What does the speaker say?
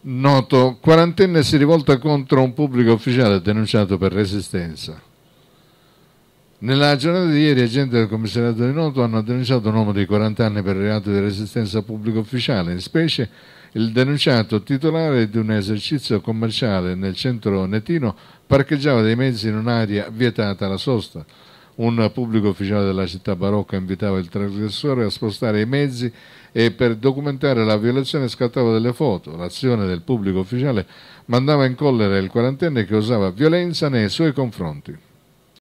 Noto, quarantenne si rivolta contro un pubblico ufficiale denunciato per resistenza. Nella giornata di ieri agenti del commissariato di Noto hanno denunciato un uomo di 40 anni per reato di resistenza pubblico ufficiale, in specie il denunciato titolare di un esercizio commerciale nel centro netino parcheggiava dei mezzi in un'area vietata alla sosta. Un pubblico ufficiale della città barocca invitava il trasgressore a spostare i mezzi e per documentare la violazione scattava delle foto. L'azione del pubblico ufficiale mandava in collera il quarantenne che usava violenza nei suoi confronti.